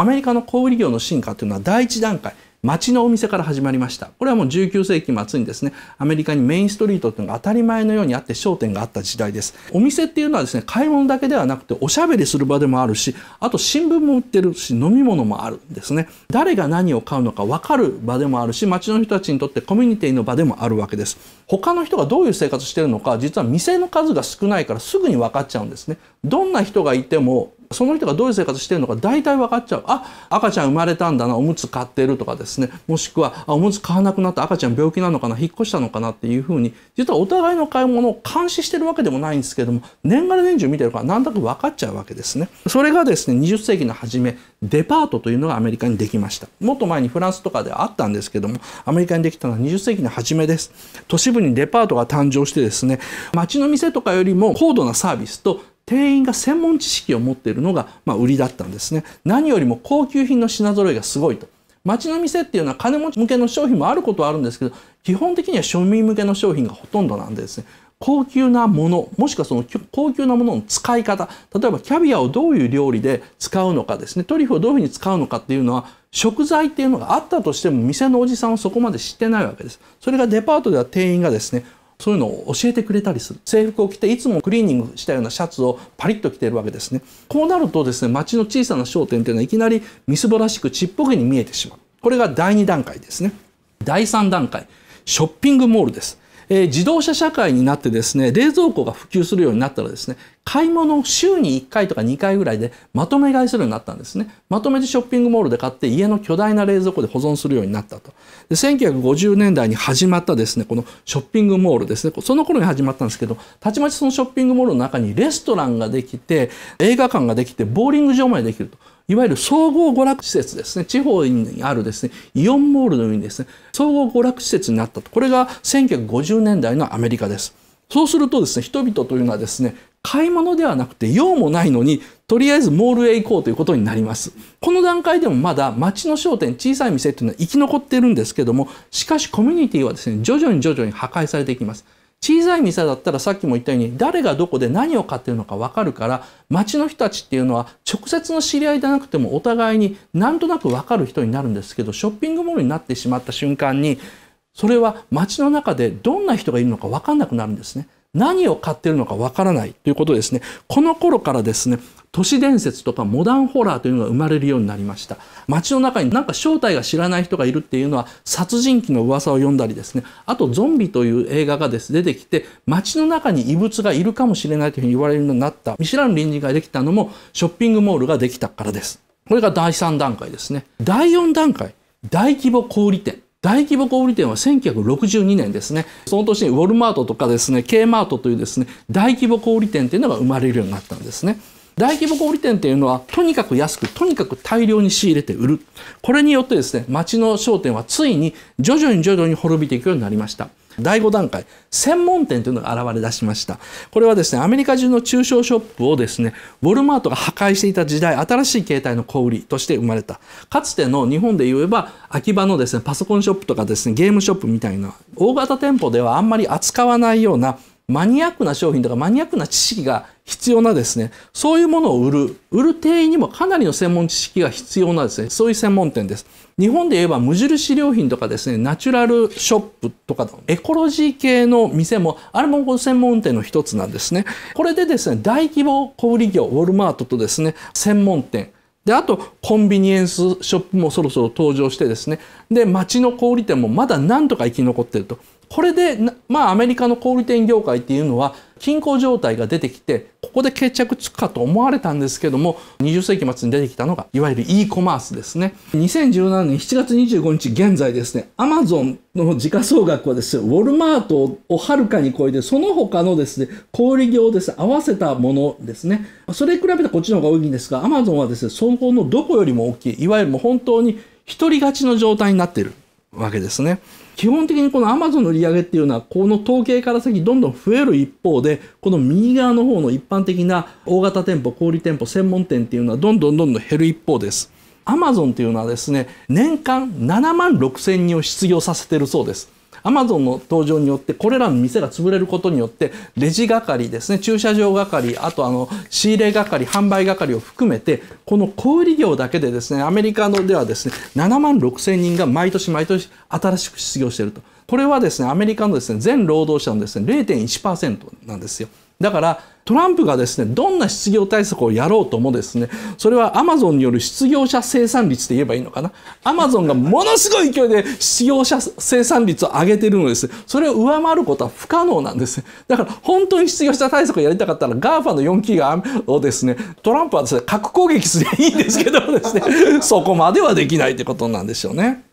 アメリカの小売業の進化というのは第一段階街のお店から始まりましたこれはもう19世紀末にですねアメリカにメインストリートっていうのが当たり前のようにあって商店があった時代ですお店っていうのはですね買い物だけではなくておしゃべりする場でもあるしあと新聞も売ってるし飲み物もあるんですね誰が何を買うのか分かる場でもあるし街の人たちにとってコミュニティの場でもあるわけです他の人がどういう生活してるのか実は店の数が少ないからすぐに分かっちゃうんですねどんな人がいてもその人がどういう生活してるのか大体分かっちゃうあ赤ちゃん生まれたんだなおむつ買ってるとかですねもしくはあおむつ買わなくなった赤ちゃん病気なのかな引っ越したのかなっていうふうに実はお互いの買い物を監視してるわけでもないんですけども年がら年中見てるからなとなく分かっちゃうわけですね。それがですね20世紀の初めデパートというのがアメリカにできました。もっと前にフランスとかであったんですけどもアメリカにできたのは20世紀の初めです。都市部にデパートが誕生してですね街の店とかよりも高度なサービスと店員が専門知識を持っているのが、まあ、売りだったんですね。何よりも高級品の品揃えがすごいと。町の店っていうのは金持ち向けの商品もあることはあるんですけど、基本的には庶民向けの商品がほとんどなんでですね。高級なもの、もしくはその高級なものの使い方、例えばキャビアをどういう料理で使うのかですね、トリュフをどういうふうに使うのかっていうのは、食材っていうのがあったとしても店のおじさんはそこまで知ってないわけです。それがデパートでは店員がですね、そういうのを教えてくれたりする制服を着ていつもクリーニングしたようなシャツをパリッと着てるわけですねこうなるとですね街の小さな商店というのはいきなりみすぼらしくちっぽけに見えてしまうこれが第2段階ですね第3段階ショッピングモールですえー、自動車社会になってですね、冷蔵庫が普及するようになったらですね、買い物を週に1回とか2回ぐらいでまとめ買いするようになったんですね。まとめてショッピングモールで買って家の巨大な冷蔵庫で保存するようになったと。で1950年代に始まったですね、このショッピングモールですね。その頃に始まったんですけど、たちまちそのショッピングモールの中にレストランができて、映画館ができて、ボーリング場までできると。いわゆる総合娯楽施設ですね、地方にあるですね、イオンモールのようにですね、総合娯楽施設になったと。これが1950年代のアメリカです。そうするとですね、人々というのはですね、買い物ではなくて用もないのに、とりあえずモールへ行こうということになります。この段階でもまだ町の商店、小さい店というのは生き残っているんですけども、しかしコミュニティはですね、徐々に徐々に破壊されていきます。小さい店だったらさっきも言ったように誰がどこで何を買ってるのか分かるから町の人たちっていうのは直接の知り合いでなくてもお互いになんとなく分かる人になるんですけどショッピングモールになってしまった瞬間にそれは町の中でどんな人がいるのか分かんなくなるんですね。何を買ってるのかわからないということですね。この頃からですね、都市伝説とかモダンホラーというのが生まれるようになりました街の中になんか正体が知らない人がいるっていうのは殺人鬼の噂を読んだりですねあとゾンビという映画がです出てきて街の中に異物がいるかもしれないというふうに言われるようになった見知らぬ隣人ができたのもショッピングモールができたからですこれが第3段階ですね第4段階大規模小売店大規模小売店は1962年ですね。その年にウォルマートとかですね、K マートというですね、大規模小売店というのが生まれるようになったんですね。大規模小売店っていうのは、とにかく安く、とにかく大量に仕入れて売る。これによってですね、町の商店はついに徐々に徐々に滅びていくようになりました。第5段階、専門店というのが現れ出しました。これはですね、アメリカ中の中小ショップをですね、ウォルマートが破壊していた時代、新しい形態の小売りとして生まれた。かつての日本で言えば、秋葉のですね、パソコンショップとかですね、ゲームショップみたいな、大型店舗ではあんまり扱わないようなマニアックな商品とかマニアックな知識が必要なですね、そういうものを売る、売る店員にもかなりの専門知識が必要なですね、そういう専門店です。日本で言えば無印良品とかですね、ナチュラルショップとかエコロジー系の店も、あれもこの専門店の一つなんですね。これでですね、大規模小売業、ウォルマートとですね、専門店、で、あと、コンビニエンスショップもそろそろ登場してですね、で、街の小売店もまだなんとか生き残ってると。これで、まあアメリカの小売店業界っていうのは、均衡状態が出てきて、ここで決着つくかと思われたんですけども、20世紀末に出てきたのが、いわゆる e コマースですね。2017年7月25日現在ですね、アマゾンの時価総額はですね、ウォルマートをはるかに超えて、その他のですね、小売業です、ね、合わせたものですね。それに比べてこっちの方が多いんですが、アマゾンはですね、そこのどこよりも大きい、いわゆるもう本当に一人勝ちの状態になっているわけですね。基本的にこの Amazon の利上げっていうのは、この統計から先どんどん増える一方で、この右側の方の一般的な大型店舗、小売店舗、専門店っていうのはどんどんどんどん減る一方です。Amazon っていうのはですね、年間7万6 0人を失業させてるそうです。アマゾンの登場によってこれらの店が潰れることによってレジ係ですね駐車場係あとあの仕入れ係販売係を含めてこの小売業だけでですねアメリカのではですね7万6千人が毎年毎年新しく失業しているとこれはですねアメリカのですね全労働者のですね0.1%なんですよ。だからトランプがですねどんな失業対策をやろうともですねそれはアマゾンによる失業者生産率で言えばいいのかなアマゾンがものすごい勢いで失業者生産率を上げてるのですそれを上回ることは不可能なんですだから本当に失業者対策をやりたかったら GAFA の4期がをですねトランプはですね核攻撃すりゃいいんですけどですねそこまではできないってことなんでしょうね。